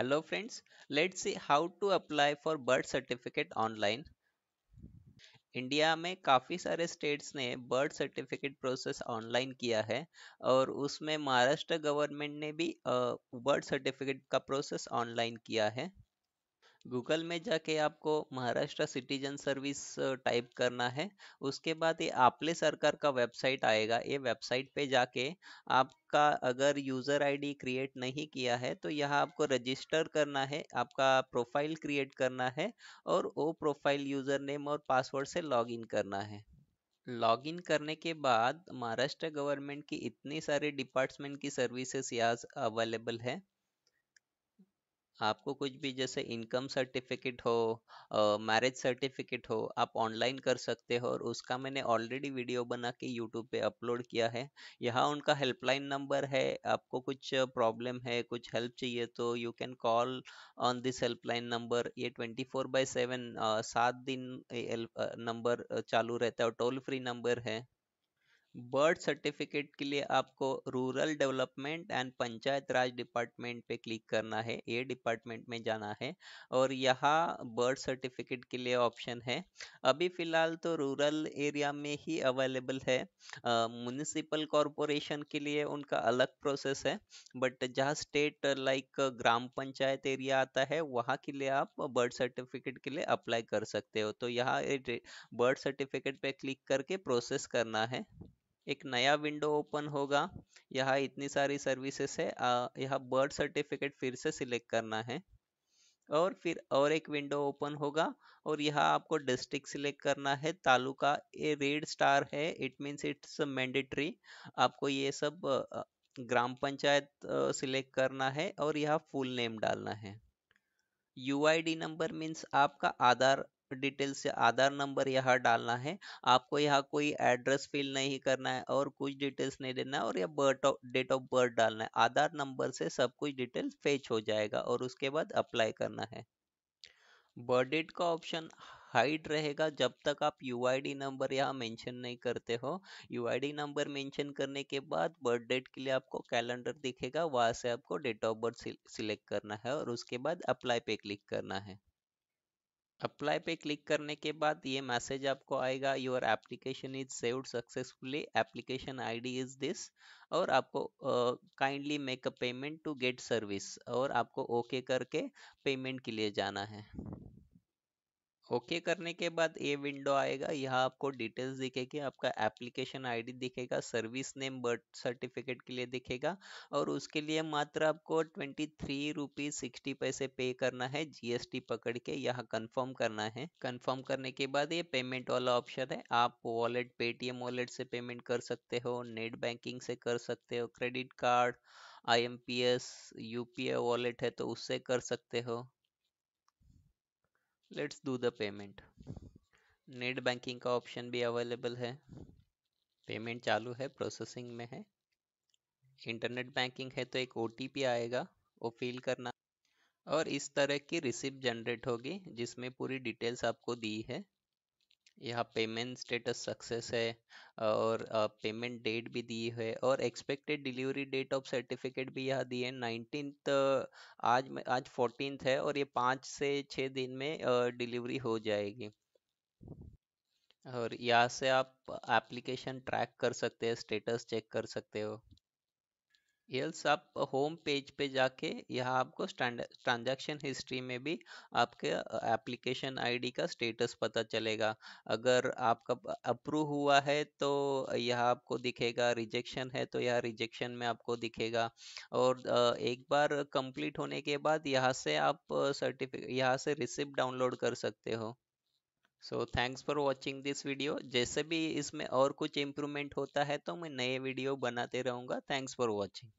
Hello friends, let's see how to apply for birth certificate online India में काफ़ी सारे states ने birth certificate process online किया है और उसमें महाराष्ट्र गवर्नमेंट ने भी बर्थ सर्टिफिकेट का प्रोसेस ऑनलाइन किया है गूगल में जाके आपको महाराष्ट्र सिटीजन सर्विस टाइप करना है उसके बाद ये आपले सरकार का वेबसाइट आएगा ये वेबसाइट पे जाके आपका अगर यूज़र आईडी क्रिएट नहीं किया है तो यहाँ आपको रजिस्टर करना है आपका प्रोफाइल क्रिएट करना है और वो प्रोफाइल यूज़र नेम और पासवर्ड से लॉगिन करना है लॉगिन करने के बाद महाराष्ट्र गवर्नमेंट की इतनी सारी डिपार्टमेंट की सर्विसेज यहाँ अवेलेबल है आपको कुछ भी जैसे इनकम सर्टिफिकेट हो मैरिज सर्टिफिकेट हो आप ऑनलाइन कर सकते हो और उसका मैंने ऑलरेडी वीडियो बना के यूट्यूब पे अपलोड किया है यहाँ उनका हेल्पलाइन नंबर है आपको कुछ प्रॉब्लम है कुछ हेल्प चाहिए तो you can call on this helpline number ये ट्वेंटी फोर बाई सेवन सात दिन नंबर चालू रहता है और टोल फ्री नंबर है बर्थ सर्टिफिकेट के लिए आपको rural development and panchayat raj department पे क्लिक करना है ए डिपार्टमेंट में जाना है और यहाँ बर्थ सर्टिफिकेट के लिए ऑप्शन है अभी फिलहाल तो रूरल एरिया में ही अवेलेबल है म्यूनिसिपल कॉरपोरेशन के लिए उनका अलग प्रोसेस है बट जहाँ state like gram panchayat area आता है वहाँ के लिए आप बर्थ सर्टिफिकेट के लिए अप्लाई कर सकते हो तो यहाँ बर्थ सर्टिफिकेट पर क्लिक करके प्रोसेस करना है एक नया विंडो ओपन होगा यहाँ इतनी सारी सर्विसेस है यहाँ बर्थ सर्टिफिकेट फिर से सिलेक्ट करना है और फिर और एक विंडो ओपन होगा और यहाँ आपको डिस्ट्रिक्ट सिलेक्ट करना है तालुका ये रेड स्टार है इट मीन्स इट्स मैंडेटरी आपको ये सब ग्राम पंचायत सिलेक्ट करना है और यहाँ फुल नेम डालना है यू नंबर मीन्स आपका आधार डिटेल से आधार नंबर यहाँ डालना है आपको यहाँ कोई एड्रेस फिल नहीं करना है और कुछ डिटेल्स नहीं देना है और यह बर्थ डेट ऑफ बर्थ डालना है आधार नंबर से सब कुछ डिटेल फेच हो जाएगा और उसके बाद अप्लाई करना है बर्थ डेट का ऑप्शन हाइड रहेगा जब तक आप यू नंबर यहाँ मेंशन नहीं करते हो यू नंबर मेंशन करने के बाद बर्थ डेट के लिए आपको कैलेंडर दिखेगा वहाँ से आपको डेट ऑफ बर्थ सिलेक्ट करना है और उसके बाद अप्लाई पे क्लिक करना है अप्लाई पे क्लिक करने के बाद ये मैसेज आपको आएगा your application is saved successfully application ID is this और आपको kindly make a payment to get service और आपको ओके okay करके पेमेंट के लिए जाना है ओके okay करने के बाद ये विंडो आएगा यहाँ आपको डिटेल्स दिखेगी आपका एप्लीकेशन आईडी दिखेगा सर्विस नेम बर्थ सर्टिफिकेट के लिए दिखेगा और उसके लिए मात्र आपको ट्वेंटी थ्री रुपीज सिक्सटी पैसे पे करना है जीएसटी पकड़ के यहाँ कंफर्म करना है कंफर्म करने के बाद ये पेमेंट वाला ऑप्शन है आप वॉलेट पेटीएम वॉलेट से पेमेंट कर सकते हो नेट बैंकिंग से कर सकते हो credit card I M P S I wallet है तो उससे कर सकते हो let's do the payment net banking का ऑप्शन भी अवेलेबल है पेमेंट चालू है प्रोसेसिंग में है इंटरनेट बैंकिंग है तो एक ओ आएगा वो फिल करना और इस तरह की रिसिप्ट जनरेट होगी जिसमें पूरी डिटेल्स आपको दी है यहाँ पेमेंट स्टेटस सक्सेस है और पेमेंट डेट भी दी है और expected delivery date of certificate भी यहाँ दी है नाइनटीन आज आज फोर्टीन है और ये पाँच से छः दिन में डिलीवरी हो जाएगी और यहाँ से आप एप्लीकेशन ट्रैक कर सकते हैं स्टेटस चेक कर सकते हो यस आप होम पेज पे जाके यहाँ आपको ट्रांजैक्शन हिस्ट्री में भी आपके एप्लीकेशन आईडी का स्टेटस पता चलेगा अगर आपका अप्रूव हुआ है तो यह आपको दिखेगा रिजेक्शन है तो यह रिजेक्शन में आपको दिखेगा और एक बार कंप्लीट होने के बाद यहाँ से आप सर्टिफिकेट यहाँ से रिसिप्ट डाउनलोड कर सकते हो so thanks for watching this video जैसे भी इसमें और कुछ इम्प्रूवमेंट होता है तो मैं नए वीडियो बनाते रहूँगा थैंक्स फॉर वॉचिंग